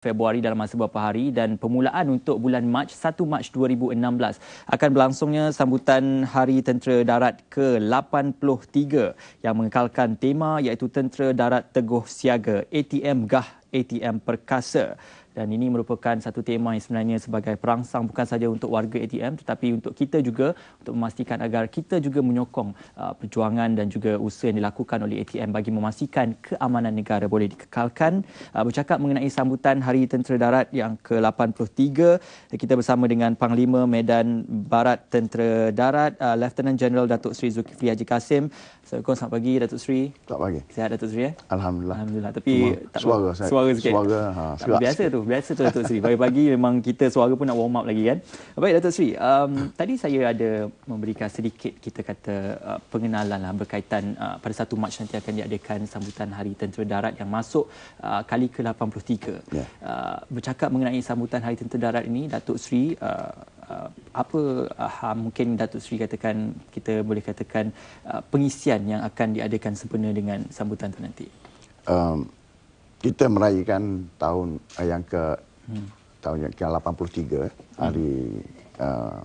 Februari dalam masa beberapa hari dan permulaan untuk bulan Mac 1 Mac 2016 akan berlangsungnya sambutan Hari Tentera Darat ke-83 yang mengekalkan tema iaitu Tentera Darat Teguh Siaga ATM Gah ATM Perkasa dan ini merupakan satu tema yang sebenarnya sebagai perangsang bukan saja untuk warga ATM tetapi untuk kita juga untuk memastikan agar kita juga menyokong uh, perjuangan dan juga usaha yang dilakukan oleh ATM bagi memastikan keamanan negara boleh dikekalkan uh, bercakap mengenai sambutan Hari Tentera Darat yang ke-83 kita bersama dengan Panglima Medan Barat Tentera Darat uh, Lieutenant General Datuk Seri Zulkifli Haji Kasim Assalamualaikum, selamat pagi Datuk Sri, Selamat pagi. Sihat Datuk Sri ya? Alhamdulillah. Alhamdulillah. Tapi Suma, tak suara saya. Suara sikit. Suara. Ha, tak biasa sikit. tu, biasa tu Datuk Sri. Pagi-pagi memang kita suara pun nak warm up lagi kan. Baik Datuk Sri. um, hmm. tadi saya ada memberikan sedikit kita kata uh, pengenalan lah berkaitan uh, pada satu Mac nanti akan diadakan sambutan Hari Tentera Darat yang masuk uh, kali ke-83. Yeah. Uh, bercakap mengenai sambutan Hari Tentera Darat ini, Datuk Sri. uh, apa uh, mungkin Datuk Sri katakan kita boleh katakan uh, pengisian yang akan diadakan sempena dengan sambutan tu nanti. Um, kita merayakan tahun yang ke hmm. tahun yang ke-83 hmm. hari uh,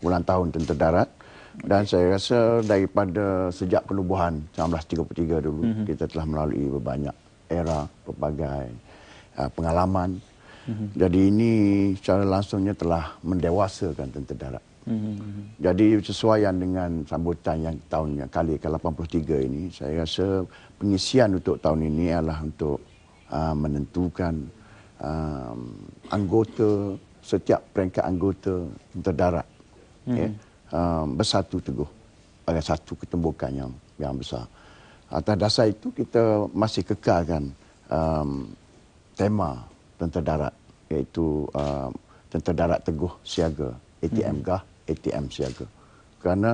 bulan tahun Tentera Darat dan saya rasa daripada sejak penubuhan 1933 dulu hmm, hmm. kita telah melalui banyak era pelbagai uh, pengalaman Mhm. Jadi ini secara langsungnya telah mendewasakan tentera darat. Mm-hmm. Jadi sesuaian dengan sambutan yang tahunnya kali ke-83 ini, saya rasa pengisian untuk tahun ini adalah untuk uh, menentukan um, anggota setiap peringkat anggota tentera darat mm-hmm. okay, ya. um, ah, bersatu teguh oleh satu ketembukan yang yang besar. Atas dasar itu kita masih kekalkan um, tema tentera darat iaitu uh, Tentera Darat Teguh Siaga, ATM hmm. GAH, ATM Siaga. Kerana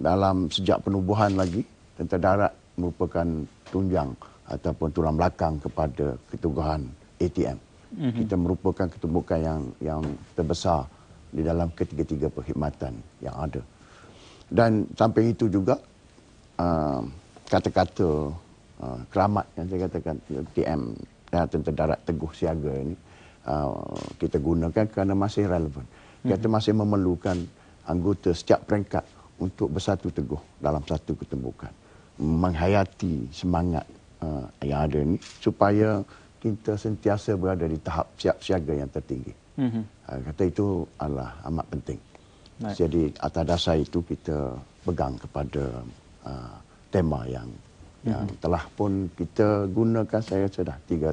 dalam sejak penubuhan lagi, Tentera Darat merupakan tunjang ataupun tulang belakang kepada keteguhan ATM. Hmm. Kita merupakan ketubukan yang yang terbesar di dalam ketiga-tiga perkhidmatan yang ada. Dan sampai itu juga, uh, kata-kata uh, keramat yang saya katakan, ATM, uh, Tentera Darat Teguh Siaga ini, Ah, kita gunakan kerana masih relevan. Kita hmm. masih memerlukan anggota setiap peringkat untuk bersatu teguh dalam satu ketembukan. Menghayati semangat uh, yang ada ini supaya kita sentiasa berada di tahap siap siaga yang tertinggi. Mm-hmm. Uh, kata itu adalah amat penting. Baik. Jadi atas dasar itu kita pegang kepada uh, tema yang yang mm -hmm. telah pun kita gunakan saya sudah 3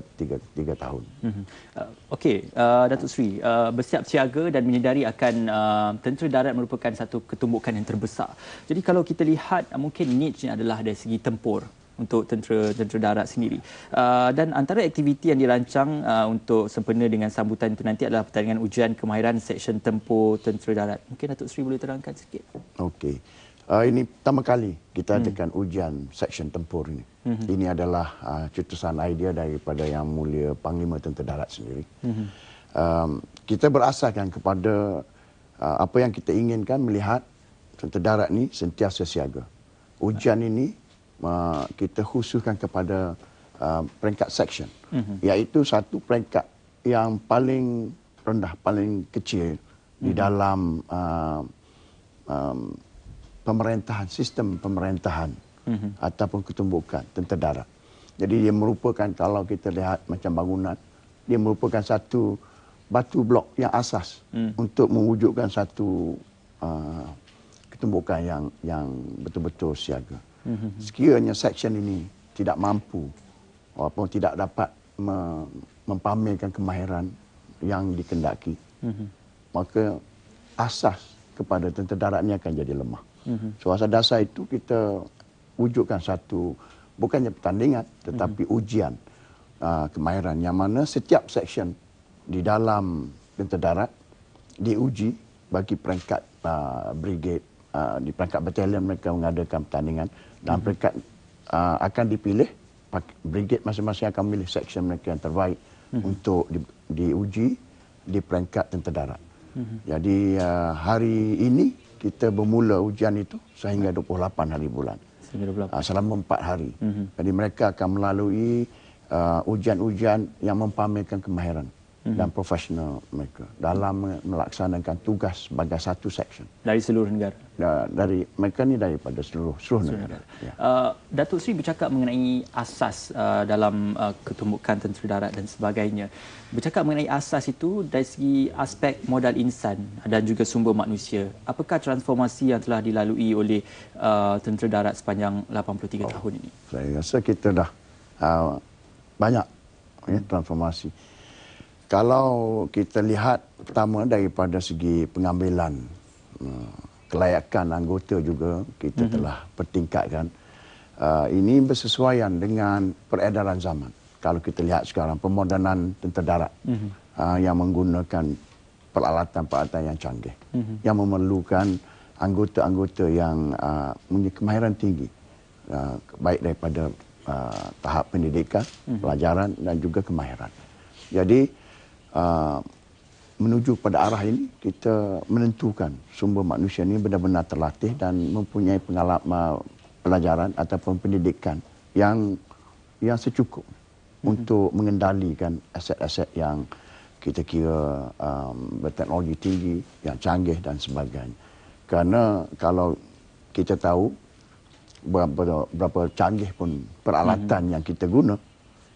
tahun. Mm -hmm. uh, Okey, uh, Datuk Sri, uh, bersiap siaga dan menyedari akan uh, tentera darat merupakan satu ketumbukan yang terbesar. Jadi kalau kita lihat uh, mungkin niche ni adalah dari segi tempur untuk tentera tentera darat sendiri. Uh, dan antara aktiviti yang dirancang uh, untuk sempena dengan sambutan itu nanti adalah pertandingan ujian kemahiran seksyen tempur tentera darat. Mungkin Datuk Sri boleh terangkan sikit. Okey uh, ini pertama kali kita hmm. adakan ujian section tempur ini. Hmm. Ini adalah uh, ah, cetusan idea daripada Yang Mulia Panglima Tentera Darat sendiri. Hmm. Um, kita berasaskan kepada uh, apa yang kita inginkan melihat tentera darat ini sentiasa siaga. Ujian ini uh, kita khususkan kepada uh, peringkat section hmm. iaitu satu peringkat yang paling rendah, paling kecil di hmm. dalam uh, um, pemerintahan, sistem pemerintahan mm-hmm. ataupun ketumbukan tentera darat. Jadi dia merupakan kalau kita lihat macam bangunan, dia merupakan satu batu blok yang asas mm. untuk mewujudkan satu uh, ketumbukan yang yang betul-betul siaga. Mm-hmm. Sekiranya section ini tidak mampu atau tidak dapat me- mempamerkan kemahiran yang dikendaki, mm-hmm. maka asas kepada tentera darat ini akan jadi lemah. Mm-hmm. So dasar itu kita wujudkan satu bukannya pertandingan mhm. tetapi mm-hmm. ujian uh, kemahiran yang mana setiap section di dalam tentera darat diuji bagi peringkat uh, brigade uh, di peringkat batalion mereka mengadakan pertandingan dan mm-hmm. peringkat uh, akan dipilih brigade masing-masing akan memilih section mereka yang terbaik mm-hmm. untuk di, diuji di peringkat tentera darat. Mm-hmm. Jadi uh, hari ini kita bermula hujan itu sehingga 28 hari bulan. Sehingga ah, selama empat hari. Mm-hmm. Jadi mereka akan melalui hujan-hujan uh, ujian yang mempamerkan kemahiran. Mhm. dan profesional mereka dalam melaksanakan tugas sebagai satu section dari seluruh negara da, ya, dari mereka ni daripada seluruh seluruh negara, negara. Ya. Uh, Datuk Sri bercakap mengenai asas uh, dalam uh, ketumbukan tentera darat dan sebagainya bercakap mengenai asas itu dari segi aspek modal insan dan juga sumber manusia apakah transformasi yang telah dilalui oleh uh, tentera darat sepanjang 83 oh, tahun ini saya rasa kita dah uh, banyak ya, transformasi hmm kalau kita lihat pertama daripada segi pengambilan eh, kelayakan anggota juga kita mm-hmm. telah pertingkatkan uh, eh, ini bersesuaian dengan peredaran zaman kalau kita lihat sekarang pemodanan tentera darat mm-hmm. uh, eh, yang menggunakan peralatan-peralatan yang canggih mm-hmm. yang memerlukan anggota-anggota yang punya kemahiran tinggi uh, baik daripada uh, tahap pendidikan mm-hmm. pelajaran dan juga kemahiran jadi Ah, menuju pada arah ini kita menentukan sumber manusia ini benar-benar terlatih dan mempunyai pengalaman pelajaran ataupun pendidikan yang yang secukup mm-hmm. untuk mengendalikan aset-aset yang kita kira um, berteknologi tinggi yang canggih dan sebagainya Karena kalau kita tahu berapa berapa canggih pun peralatan mm-hmm. yang kita guna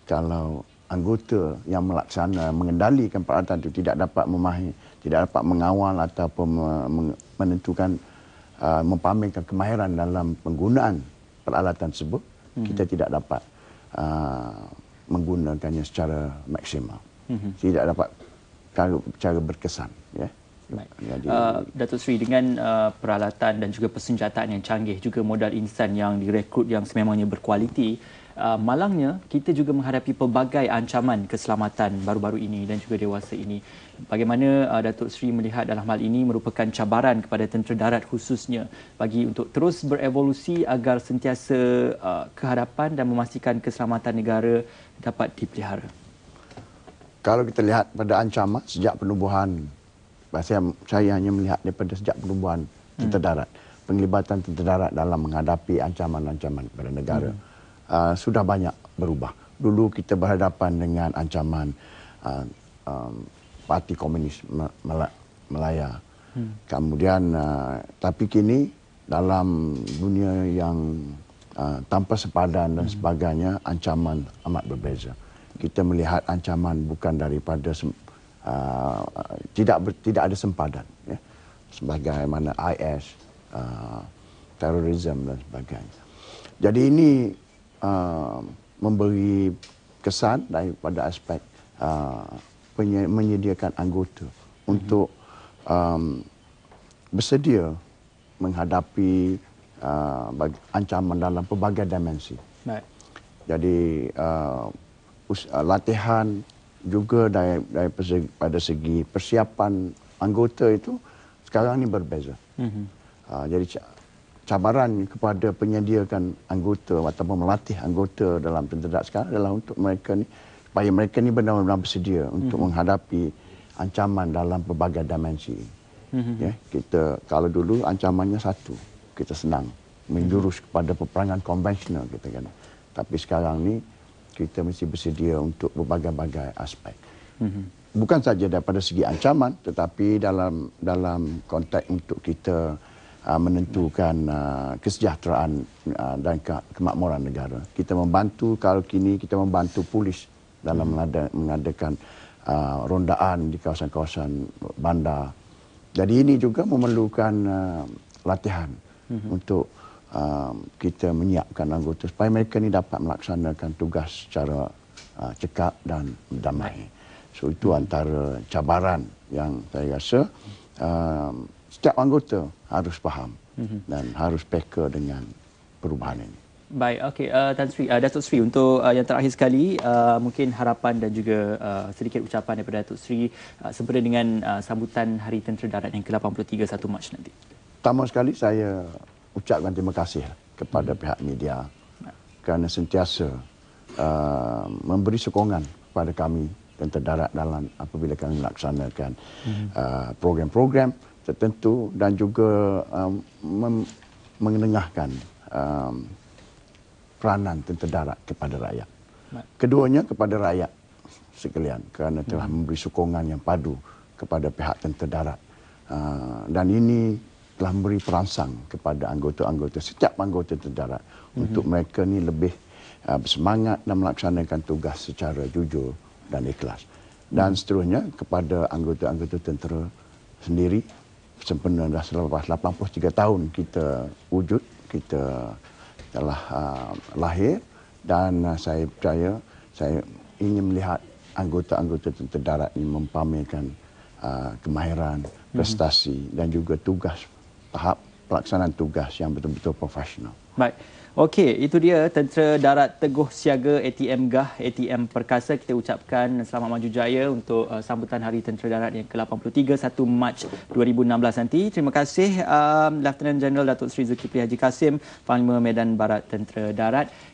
kalau anggota yang melaksana mengendalikan peralatan itu tidak dapat memahami, tidak dapat mengawal atau menentukan uh, mempamerkan kemahiran dalam penggunaan peralatan tersebut hmm. kita tidak dapat uh, menggunakannya secara maksimal hmm. tidak dapat cara cara berkesan ya Baik. Uh, Datuk Sri dengan uh, peralatan dan juga persenjataan yang canggih juga modal insan yang direkrut yang sememangnya berkualiti uh, malangnya kita juga menghadapi pelbagai ancaman keselamatan baru-baru ini dan juga dewasa ini. Bagaimana uh, Datuk Sri melihat dalam hal ini merupakan cabaran kepada tentera darat khususnya bagi untuk terus berevolusi agar sentiasa uh, ah, kehadapan dan memastikan keselamatan negara dapat dipelihara. Kalau kita lihat pada ancaman sejak penubuhan saya, saya hanya melihat daripada sejak penubuhan tentera hmm. darat penglibatan tentera darat dalam menghadapi ancaman-ancaman kepada negara. Hmm uh, sudah banyak berubah. Dulu kita berhadapan dengan ancaman uh, um, parti komunis Melaya. Hmm. Kemudian uh, tapi kini dalam dunia yang uh, tanpa sepadan dan hmm. sebagainya ancaman amat berbeza. Kita melihat ancaman bukan daripada uh, tidak ber- tidak ada sempadan ya. Sebagaimana IS uh, terorisme dan sebagainya. Jadi ini uh, memberi kesan daripada aspek uh, menyediakan anggota mm-hmm. untuk um, bersedia menghadapi uh, ancaman dalam pelbagai dimensi. Baik. Jadi uh, us- uh, latihan juga dari, dari persegi, pada segi persiapan anggota itu sekarang ini berbeza. Mm-hmm. Uh, jadi cabaran kepada penyediakan anggota ataupun melatih anggota dalam tentera sekarang adalah untuk mereka ni supaya mereka ni benar-benar bersedia untuk mm-hmm. menghadapi ancaman dalam pelbagai dimensi. Mm-hmm. Ya, kita kalau dulu ancamannya satu, kita senang menjurus mhm. kepada peperangan konvensional kita kan. Tapi sekarang ni kita mesti bersedia untuk berbagai-bagai aspek. Mm-hmm. Bukan saja daripada segi ancaman tetapi dalam dalam konteks untuk kita Uh, menentukan uh, kesejahteraan uh, dan kemakmuran negara. Kita membantu kalau kini kita membantu polis dalam hmm. mengadakan rondaan di kawasan-kawasan bandar. Jadi ini juga memerlukan latihan hmm. untuk um, kita menyiapkan anggota supaya mereka ini dapat melaksanakan tugas secara cekap dan damai. So itu hmm. antara cabaran yang saya rasa um, setiap anggota harus faham mhm. dan harus peka dengan perubahan ini. Baik, okay. Uh, Tan Sri, uh, Datuk Sri, untuk uh, yang terakhir sekali, uh, mungkin harapan dan juga uh, sedikit ucapan daripada Datuk Sri uh, sempena dengan uh, sambutan Hari Tentera Darat yang ke-83 1 Mac nanti. Pertama sekali saya ucapkan terima kasih kepada mhm. pihak media kerana sentiasa uh, memberi sokongan kepada kami Tentera Darat dalam apabila kami melaksanakan mhm. uh, program-program uh, tertentu dan juga um, uh, mengenengahkan um, peranan tentera darat kepada rakyat. Keduanya kepada rakyat sekalian kerana telah hmm. memberi sokongan yang padu kepada pihak tentera darat. Uh, dan ini telah memberi perangsang kepada anggota-anggota, setiap anggota tentera darat hmm untuk mereka ni lebih uh, bersemangat dan melaksanakan tugas secara jujur dan ikhlas. Dan hmm. seterusnya kepada anggota-anggota tentera sendiri sempena dah selepas 83 tahun kita wujud, kita telah uh, lahir dan uh, saya percaya saya ingin melihat anggota-anggota tentera darat ini mempamerkan uh, kemahiran, hmm. prestasi mm-hmm. dan juga tugas tahap pelaksanaan tugas yang betul-betul profesional. Baik. Okey, itu dia Tentera Darat Teguh Siaga ATM Gah, ATM Perkasa. Kita ucapkan selamat maju jaya untuk uh, sambutan Hari Tentera Darat yang ke-83, 1 Mac 2016 nanti. Terima kasih, um, Lieutenant General Datuk Seri Zulkifli Haji Kasim, Panglima Medan Barat Tentera Darat.